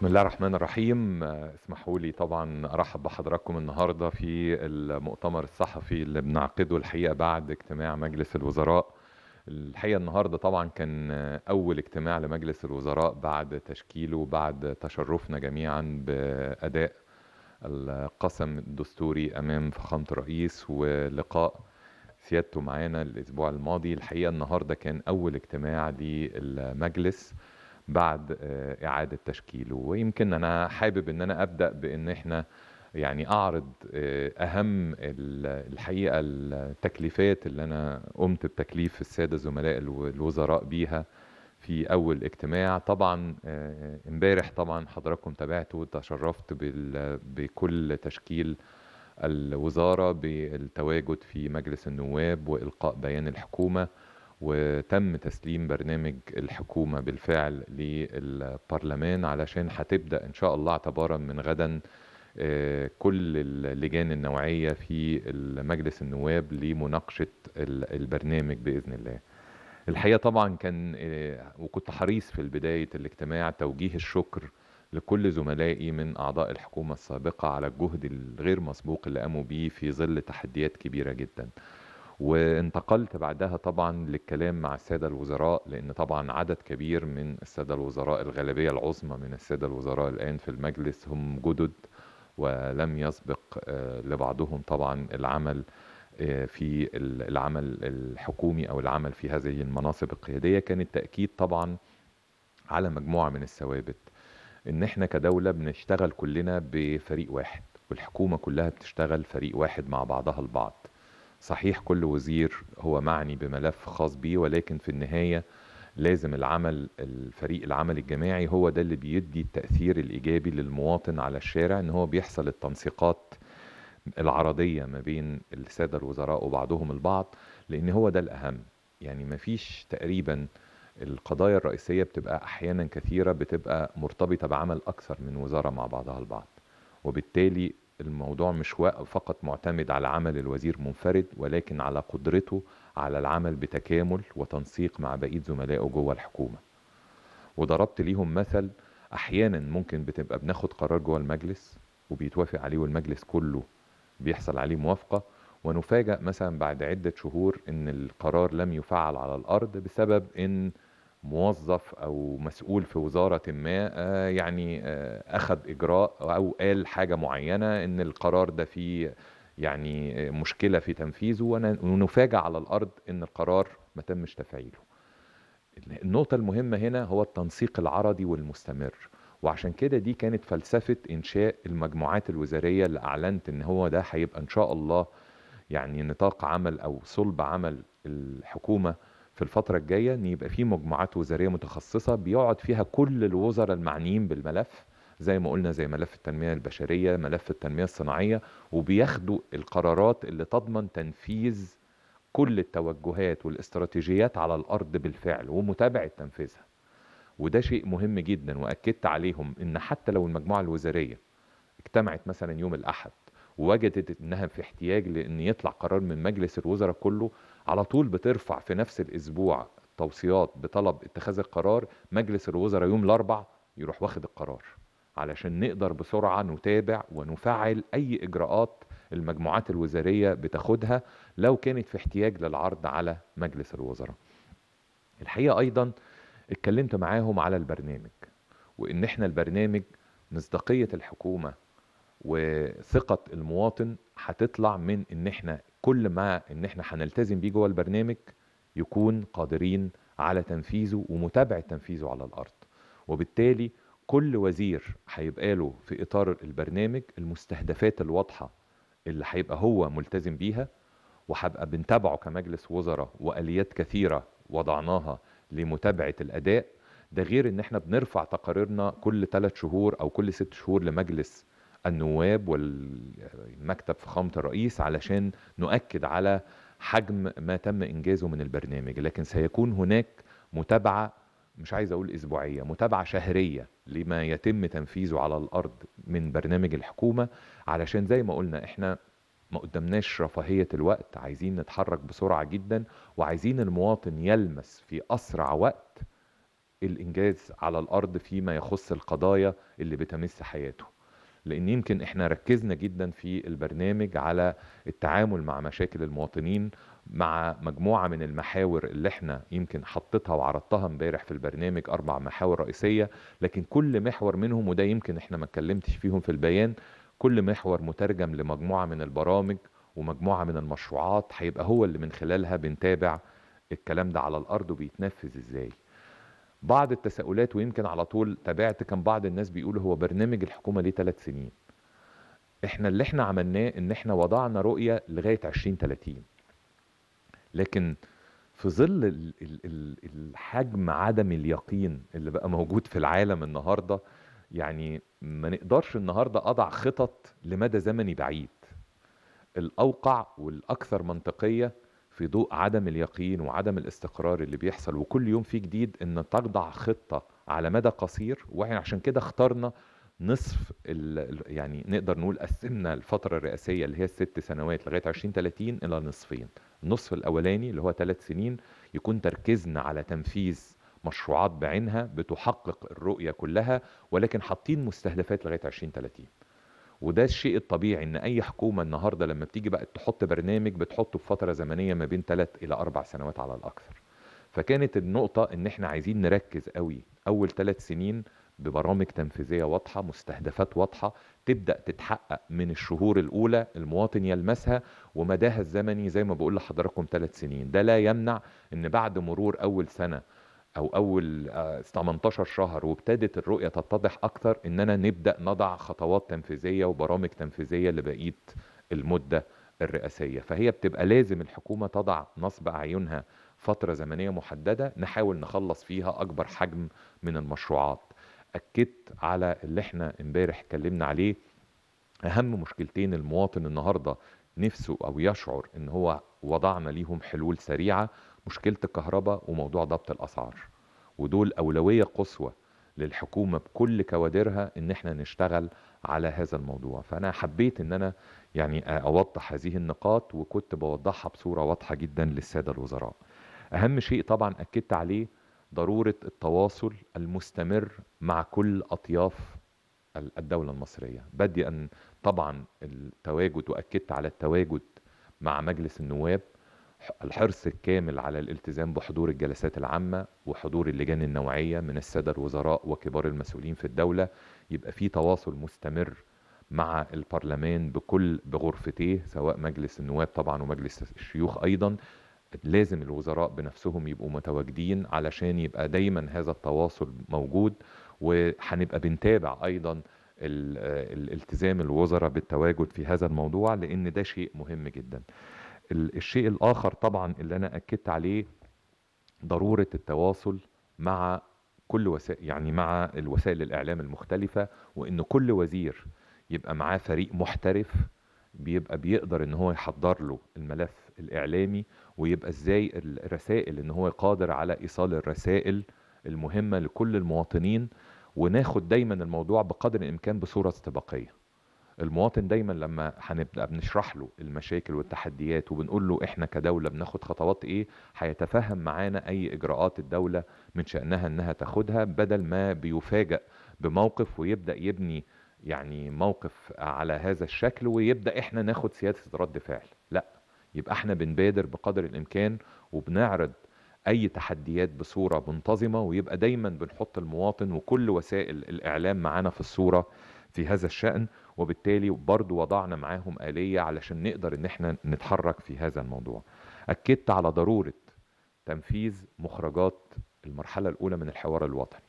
بسم الله الرحمن الرحيم اسمحوا لي طبعا ارحب بحضراتكم النهارده في المؤتمر الصحفي اللي بنعقده الحقيقه بعد اجتماع مجلس الوزراء الحقيقه النهارده طبعا كان اول اجتماع لمجلس الوزراء بعد تشكيله بعد تشرفنا جميعا باداء القسم الدستوري امام فخامه الرئيس ولقاء سيادته معانا الاسبوع الماضي الحقيقه النهارده كان اول اجتماع للمجلس بعد آه، اعاده تشكيله ويمكن انا حابب ان انا ابدا بان احنا يعني اعرض آه، اهم الحقيقه التكليفات اللي انا قمت بتكليف الساده زملاء الوزراء بيها في اول اجتماع طبعا آه، امبارح طبعا حضراتكم تابعتوا وتشرفت بكل تشكيل الوزاره بالتواجد في مجلس النواب والقاء بيان الحكومه وتم تسليم برنامج الحكومة بالفعل للبرلمان علشان هتبدأ إن شاء الله اعتبارا من غدا آه، كل اللجان النوعية في مجلس النواب لمناقشة البرنامج بإذن الله الحقيقة طبعا كان آه، وكنت حريص في بداية الاجتماع توجيه الشكر لكل زملائي من أعضاء الحكومة السابقة على الجهد الغير مسبوق اللي قاموا بيه في ظل تحديات كبيرة جداً وانتقلت بعدها طبعا للكلام مع الساده الوزراء لان طبعا عدد كبير من الساده الوزراء الغالبيه العظمى من الساده الوزراء الان في المجلس هم جدد ولم يسبق آه، لبعضهم طبعا العمل آه، في العمل الحكومي او العمل في هذه المناصب القياديه كان التاكيد طبعا على مجموعه من الثوابت ان احنا كدوله بنشتغل كلنا بفريق واحد والحكومه كلها بتشتغل فريق واحد مع بعضها البعض صحيح كل وزير هو معني بملف خاص بيه ولكن في النهايه لازم العمل الفريق العمل الجماعي هو ده اللي بيدي التاثير الايجابي للمواطن على الشارع ان هو بيحصل التنسيقات العرضيه ما بين الساده الوزراء وبعضهم البعض لان هو ده الاهم يعني ما فيش تقريبا القضايا الرئيسيه بتبقى احيانا كثيره بتبقى مرتبطه بعمل اكثر من وزاره مع بعضها البعض وبالتالي الموضوع مش فقط معتمد على عمل الوزير منفرد ولكن على قدرته على العمل بتكامل وتنسيق مع بقية زملائه جوه الحكومة وضربت ليهم مثل أحيانا ممكن بتبقى بناخد قرار جوه المجلس وبيتوافق عليه والمجلس كله بيحصل عليه موافقة ونفاجأ مثلا بعد عدة شهور إن القرار لم يفعل على الأرض بسبب إن موظف او مسؤول في وزاره ما آه، يعني آه، اخذ اجراء او قال حاجه معينه ان القرار ده فيه يعني مشكله في تنفيذه ونفاجئ ونفاجأ على الارض ان القرار ما تمش تفعيله. النقطة المهمة هنا هو التنسيق العرضي والمستمر وعشان كده دي كانت فلسفة إنشاء المجموعات الوزارية اللي أعلنت إن هو ده هيبقى إن شاء الله يعني نطاق عمل أو صلب عمل الحكومة في الفترة الجاية ان يبقى في مجموعات وزارية متخصصة بيقعد فيها كل الوزراء المعنيين بالملف زي ما قلنا زي ملف التنمية البشرية ملف التنمية الصناعية وبياخدوا القرارات اللي تضمن تنفيذ كل التوجهات والاستراتيجيات على الأرض بالفعل ومتابعة تنفيذها وده شيء مهم جدا وأكدت عليهم إن حتى لو المجموعة الوزارية اجتمعت مثلا يوم الأحد وجدت انها في احتياج لان يطلع قرار من مجلس الوزراء كله على طول بترفع في نفس الاسبوع توصيات بطلب اتخاذ القرار مجلس الوزراء يوم الاربع يروح واخد القرار علشان نقدر بسرعه نتابع ونفعل اي اجراءات المجموعات الوزاريه بتاخدها لو كانت في احتياج للعرض على مجلس الوزراء. الحقيقه ايضا اتكلمت معاهم على البرنامج وان احنا البرنامج مصداقيه الحكومه وثقه المواطن هتطلع من ان احنا كل ما ان احنا هنلتزم بيه جوه البرنامج يكون قادرين على تنفيذه ومتابعه تنفيذه على الارض وبالتالي كل وزير هيبقى له في اطار البرنامج المستهدفات الواضحه اللي هيبقى هو ملتزم بيها وهبقى بنتابعه كمجلس وزراء واليات كثيره وضعناها لمتابعه الاداء ده غير ان احنا بنرفع تقاريرنا كل ثلاث شهور او كل ست شهور لمجلس النواب والمكتب فخامه الرئيس علشان نؤكد على حجم ما تم انجازه من البرنامج لكن سيكون هناك متابعه مش عايز اقول اسبوعيه متابعه شهريه لما يتم تنفيذه على الارض من برنامج الحكومه علشان زي ما قلنا احنا ما قدامناش رفاهيه الوقت عايزين نتحرك بسرعه جدا وعايزين المواطن يلمس في اسرع وقت الانجاز على الارض فيما يخص القضايا اللي بتمس حياته لان يمكن احنا ركزنا جدا في البرنامج على التعامل مع مشاكل المواطنين مع مجموعه من المحاور اللي احنا يمكن حطيتها وعرضتها امبارح في البرنامج اربع محاور رئيسيه لكن كل محور منهم وده يمكن احنا ما اتكلمتش فيهم في البيان كل محور مترجم لمجموعه من البرامج ومجموعه من المشروعات هيبقى هو اللي من خلالها بنتابع الكلام ده على الارض وبيتنفذ ازاي بعض التساؤلات ويمكن على طول تابعت كان بعض الناس بيقولوا هو برنامج الحكومة ليه ثلاث سنين احنا اللي احنا عملناه ان احنا وضعنا رؤية لغاية 2030 لكن في ظل الحجم عدم اليقين اللي بقى موجود في العالم النهارده يعني ما نقدرش النهارده اضع خطط لمدى زمني بعيد الاوقع والاكثر منطقيه في ضوء عدم اليقين وعدم الاستقرار اللي بيحصل وكل يوم فيه جديد ان تخضع خطه على مدى قصير واحنا عشان كده اخترنا نصف يعني نقدر نقول قسمنا الفتره الرئاسيه اللي هي الست سنوات لغايه 2030 الى نصفين النصف الاولاني اللي هو ثلاث سنين يكون تركيزنا على تنفيذ مشروعات بعينها بتحقق الرؤيه كلها ولكن حاطين مستهدفات لغايه 2030 وده الشيء الطبيعي ان اي حكومه النهارده لما بتيجي بقى تحط برنامج بتحطه في فتره زمنيه ما بين ثلاث الى اربع سنوات على الاكثر فكانت النقطه ان احنا عايزين نركز قوي اول ثلاث سنين ببرامج تنفيذيه واضحه مستهدفات واضحه تبدا تتحقق من الشهور الاولى المواطن يلمسها ومداها الزمني زي ما بقول لحضراتكم ثلاث سنين ده لا يمنع ان بعد مرور اول سنه أو أول 18 آه، شهر وابتدت الرؤية تتضح أكتر إننا نبدأ نضع خطوات تنفيذية وبرامج تنفيذية لبقية المدة الرئاسية، فهي بتبقى لازم الحكومة تضع نصب أعينها فترة زمنية محددة نحاول نخلص فيها أكبر حجم من المشروعات. أكدت على اللي إحنا امبارح اتكلمنا عليه، أهم مشكلتين المواطن النهارده نفسه أو يشعر إن هو وضعنا ليهم حلول سريعة مشكله الكهرباء وموضوع ضبط الاسعار ودول اولويه قصوى للحكومه بكل كوادرها ان احنا نشتغل على هذا الموضوع فانا حبيت ان انا يعني اوضح هذه النقاط وكنت بوضحها بصوره واضحه جدا للساده الوزراء اهم شيء طبعا اكدت عليه ضروره التواصل المستمر مع كل اطياف الدوله المصريه بدءا طبعا التواجد واكدت على التواجد مع مجلس النواب الحرص الكامل على الالتزام بحضور الجلسات العامة وحضور اللجان النوعية من السادة الوزراء وكبار المسؤولين في الدولة يبقى في تواصل مستمر مع البرلمان بكل بغرفتيه سواء مجلس النواب طبعا ومجلس الشيوخ أيضا لازم الوزراء بنفسهم يبقوا متواجدين علشان يبقى دايما هذا التواصل موجود وهنبقى بنتابع ايضا الالتزام الوزراء بالتواجد في هذا الموضوع لان ده شيء مهم جدا الشيء الاخر طبعا اللي انا اكدت عليه ضروره التواصل مع كل وسائل يعني مع الوسائل الاعلام المختلفه وان كل وزير يبقى معاه فريق محترف بيبقى بيقدر ان هو يحضر له الملف الاعلامي ويبقى ازاي الرسائل ان هو قادر على ايصال الرسائل المهمه لكل المواطنين وناخد دايما الموضوع بقدر الامكان بصوره استباقيه المواطن دايما لما هنبدا بنشرح له المشاكل والتحديات وبنقول له احنا كدوله بناخد خطوات ايه هيتفهم معانا اي اجراءات الدوله من شانها انها تاخدها بدل ما بيفاجئ بموقف ويبدا يبني يعني موقف على هذا الشكل ويبدا احنا ناخد سياسه رد فعل لا يبقى احنا بنبادر بقدر الامكان وبنعرض اي تحديات بصوره منتظمه ويبقى دايما بنحط المواطن وكل وسائل الاعلام معانا في الصوره في هذا الشان وبالتالي برضو وضعنا معاهم آلية علشان نقدر إن احنا نتحرك في هذا الموضوع أكدت على ضرورة تنفيذ مخرجات المرحلة الأولى من الحوار الوطني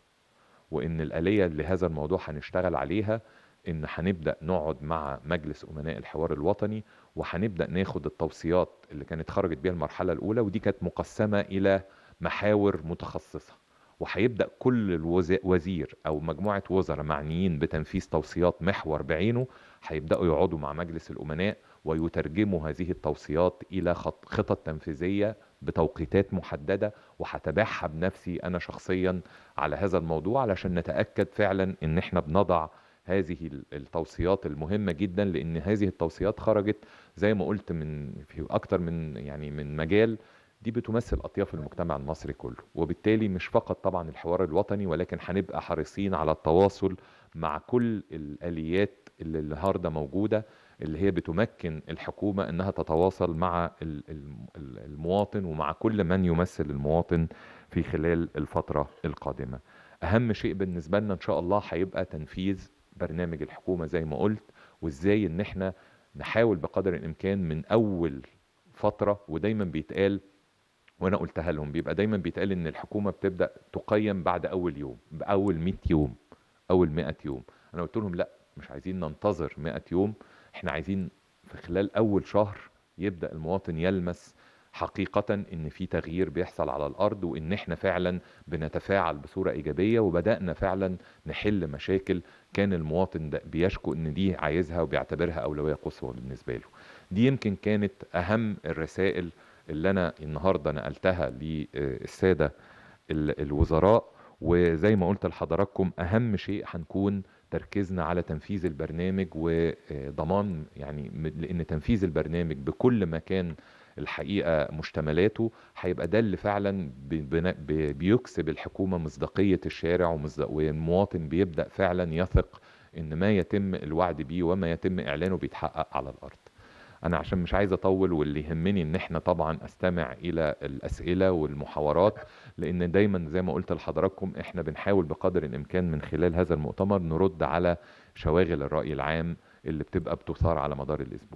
وإن الآلية لهذا الموضوع هنشتغل عليها إن هنبدأ نقعد مع مجلس أمناء الحوار الوطني وهنبدأ ناخد التوصيات اللي كانت خرجت بها المرحلة الأولى ودي كانت مقسمة إلى محاور متخصصة وهيبدأ كل وزير أو مجموعة وزراء معنيين بتنفيذ توصيات محور بعينه هيبدأوا يقعدوا مع مجلس الأمناء ويترجموا هذه التوصيات إلى خطط تنفيذية بتوقيتات محددة وهتابعها بنفسي أنا شخصيا على هذا الموضوع علشان نتأكد فعلا إن إحنا بنضع هذه التوصيات المهمة جدا لأن هذه التوصيات خرجت زي ما قلت من في أكتر من يعني من مجال دي بتمثل اطياف المجتمع المصري كله وبالتالي مش فقط طبعا الحوار الوطني ولكن هنبقى حريصين على التواصل مع كل الاليات اللي النهارده موجوده اللي هي بتمكن الحكومه انها تتواصل مع المواطن ومع كل من يمثل المواطن في خلال الفتره القادمه اهم شيء بالنسبه لنا ان شاء الله هيبقى تنفيذ برنامج الحكومه زي ما قلت وازاي ان احنا نحاول بقدر الامكان من اول فتره ودايما بيتقال وانا قلتها لهم بيبقى دايما بيتقال ان الحكومه بتبدا تقيم بعد اول يوم باول 100 يوم اول 100 يوم انا قلت لهم لا مش عايزين ننتظر 100 يوم احنا عايزين في خلال اول شهر يبدا المواطن يلمس حقيقة إن في تغيير بيحصل على الأرض وإن إحنا فعلا بنتفاعل بصورة إيجابية وبدأنا فعلا نحل مشاكل كان المواطن ده بيشكو إن دي عايزها وبيعتبرها أولوية قصوى بالنسبة له. دي يمكن كانت أهم الرسائل اللي انا النهارده نقلتها للساده الوزراء وزي ما قلت لحضراتكم اهم شيء هنكون تركيزنا على تنفيذ البرنامج وضمان آه، يعني لان تنفيذ البرنامج بكل ما كان الحقيقه مشتملاته هيبقى ده اللي فعلا بيكسب الحكومه مصداقيه الشارع والمواطن بيبدا فعلا يثق ان ما يتم الوعد بيه وما يتم اعلانه بيتحقق على الارض انا عشان مش عايز اطول واللي يهمني ان احنا طبعا استمع الى الاسئله والمحاورات لان دايما زي ما قلت لحضراتكم احنا بنحاول بقدر الامكان من خلال هذا المؤتمر نرد على شواغل الراي العام اللي بتبقى بتثار على مدار الاسبوع